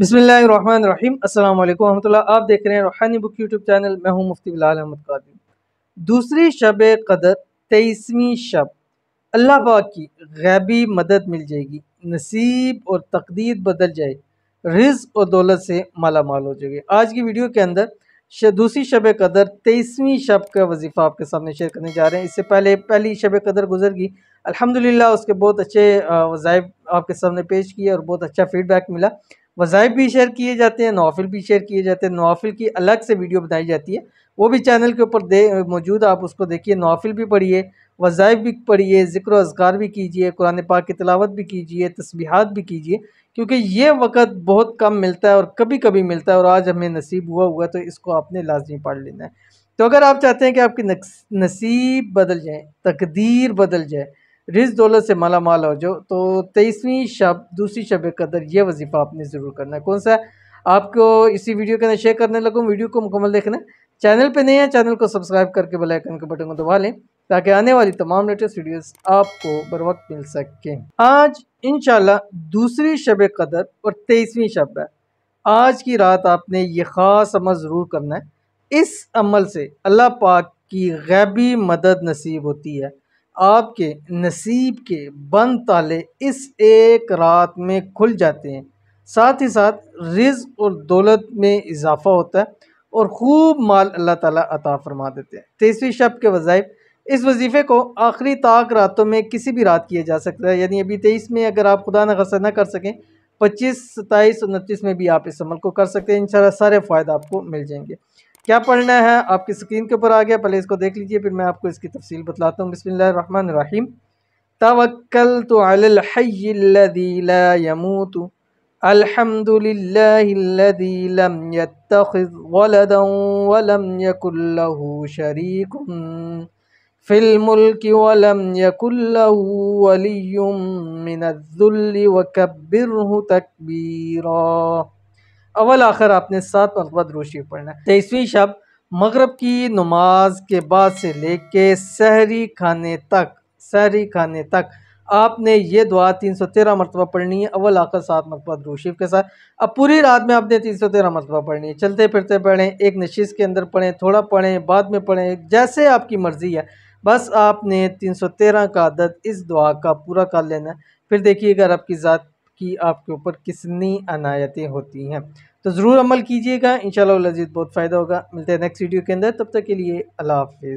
बिसमीम अल्लाम वरहमल आप देख रहे हैं रूहानी बुक यूट्यूब चैनल मैं हूं मुफ्ती बिलाल अहमद कादिम दूसरी शब कदर तेईसवीं शब अल्लाह पाक की गैबी मदद मिल जाएगी नसीब और तकदीर बदल जाए रिज और दौलत से माला माल हो जाएगी आज की वीडियो के अंदर दूसरी शब कदर तेईसवीं शब का वजीफ़ा आपके सामने शेयर करने जा रहे हैं इससे पहले पहली शब कदर गुजर गई अल्हम्दुलिल्लाह उसके बहुत अच्छे वज़ाइफ आपके सामने पेश किए और बहुत अच्छा फीडबैक मिला वज़ाइफ भी शेयर किए जाते हैं नवाफिल भी शेयर किए जाते हैं नवाफिल की अलग से वीडियो बनाई जाती है वो भी चैनल के ऊपर दे मौजूद आप उसको देखिए नवाफिल भी पढ़िए वज़ाइफ भी पढ़िए ज़िक्र अजगार भी कीजिए कुरान पाक की तलावत भी कीजिए तस्बीहात भी कीजिए क्योंकि ये वक्त बहुत कम मिलता है और कभी कभी मिलता है और आज हमें नसीब हुआ हुआ तो इसको आपने लाजमी पढ़ लेना है तो अगर आप चाहते हैं कि आपकी नसीब बदल जाए तकदीर बदल जाए रिज दौलत से माला माल हो जाओ तो तेईसवीं शब दूसरी शब कदर यह वजीफ़ा आपने ज़रूर करना है कौन सा आपको इसी वीडियो के अंदर शेयर करने लगूँ वीडियो को मुकम्मल देखना चैनल पर नए हैं चैनल को सब्सक्राइब करके बेल के बटन को दबा लें ताकि आने वाली तमाम लेटेस्ट वीडियोस आपको बर वक्त मिल सकें आज इन दूसरी शब कदर और तेईसवीं शब है आज की रात आपने ये ख़ास अमल ज़रूर करना है इस अमल से अल्लाह पाक की गैबी मदद नसीब होती है आपके नसीब के बंद ताले इस एक रात में खुल जाते हैं साथ ही साथ रिज और दौलत में इजाफा होता है और ख़ूब माल अल्लाह ताला अता फरमा देते हैं तीसरी शब के वज़ाइफ इस वजीफ़े को आखिरी ताक रातों में किसी भी रात किया जा सकता है यानी अभी तेईस में अगर आप खुदा न खसा ना कर सकें पच्चीस सत्ताईस उनतीस में भी आप इस अमल को कर सकते हैं इन सारे फ़ायदे आपको मिल जाएंगे क्या पढ़ना है आपकी स्क्रीन के ऊपर आ गया पहले इसको देख लीजिए फिर मैं आपको इसकी तफसील बतलाता हूँ बसमिल्ल रहीम तवक्ल तो अलहमूत अलहमदिल्लाम शरीक फ़िल्मुल्क वलम यकुल्लू वलीम मिनजुल्ल वकबिर तकबीरा अवल आखिर आपने सात मरतबा दरूशी पढ़ना है तेईसवीं शब मगरब की नमाज के बाद से लेके सहरी खाने तक सहरी खाने तक आपने ये दुआ तीन सौ तेरह मरतबा पढ़नी है अवल आखिर सात मरतबा दरूशीफ के साथ अब पूरी रात में आपने तीन सौ तेरह मरतबा पढ़नी है चलते फिरते पढ़ें एक नशीस के अंदर पढ़ें थोड़ा पढ़ें बाद में पढ़ें जैसे आपकी मर्ज़ी है बस आपने तीन सौ तेरह का आदत इस दुआ का पूरा कर लेना फिर देखिए अगर आपकी ज़ात की आपके ऊपर कितनी अनायतें होती हैं तो ज़रूर अमल कीजिएगा इन शजीद बहुत फ़ायदा होगा मिलते हैं नेक्स्ट वीडियो के अंदर तब तक के लिए अल्लाह हाफ